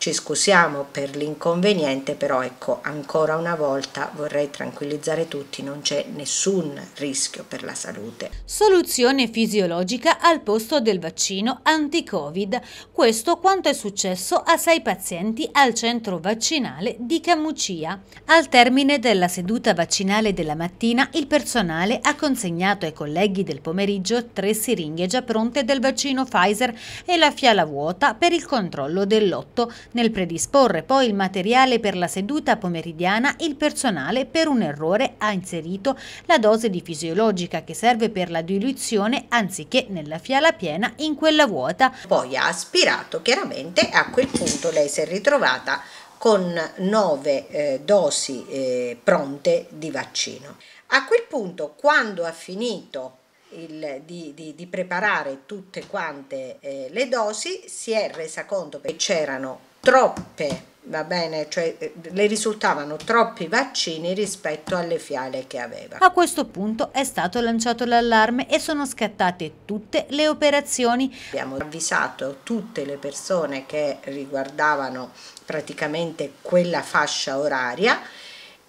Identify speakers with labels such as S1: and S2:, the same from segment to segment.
S1: Ci scusiamo per l'inconveniente, però ecco, ancora una volta vorrei tranquillizzare tutti, non c'è nessun rischio per la salute.
S2: Soluzione fisiologica al posto del vaccino anti-Covid. Questo quanto è successo a sei pazienti al centro vaccinale di Camucia. Al termine della seduta vaccinale della mattina, il personale ha consegnato ai colleghi del pomeriggio tre siringhe già pronte del vaccino Pfizer e la fiala vuota per il controllo dell'otto nel predisporre poi il materiale per la seduta pomeridiana, il personale per un errore ha inserito la dose di fisiologica che serve per la diluizione anziché nella fiala piena in quella vuota. Poi ha aspirato chiaramente a quel punto
S1: lei si è ritrovata con nove eh, dosi eh, pronte di vaccino. A quel punto, quando ha finito il, di, di, di, preparare tutte quante eh, le dosi, si è resa conto che c'erano troppe, va bene, cioè eh, le risultavano troppi vaccini rispetto alle fiale che aveva. A
S2: questo punto è stato lanciato l'allarme e sono scattate tutte le operazioni.
S1: Abbiamo avvisato tutte le persone che riguardavano praticamente quella fascia oraria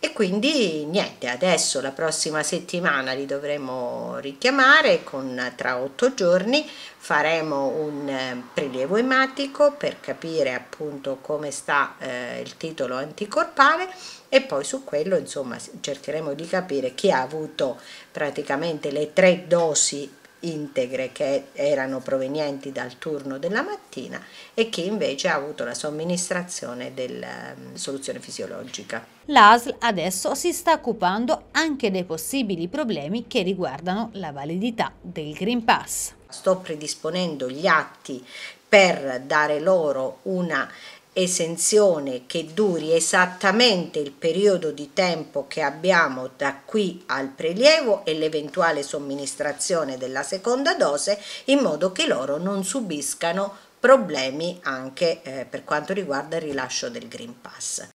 S1: e quindi niente adesso la prossima settimana li dovremo richiamare con, tra otto giorni faremo un eh, prelievo ematico per capire appunto come sta eh, il titolo anticorpale e poi su quello insomma cercheremo di capire chi ha avuto praticamente le tre dosi integre che erano provenienti dal turno della mattina e chi invece ha avuto la somministrazione della ehm, soluzione fisiologica.
S2: L'ASL adesso si sta occupando anche dei possibili problemi che riguardano la validità del Green Pass.
S1: Sto predisponendo gli atti per dare loro una esenzione che duri esattamente il periodo di tempo che abbiamo da qui al prelievo e l'eventuale somministrazione della seconda dose in modo che loro non subiscano problemi anche eh, per quanto riguarda il rilascio del Green Pass.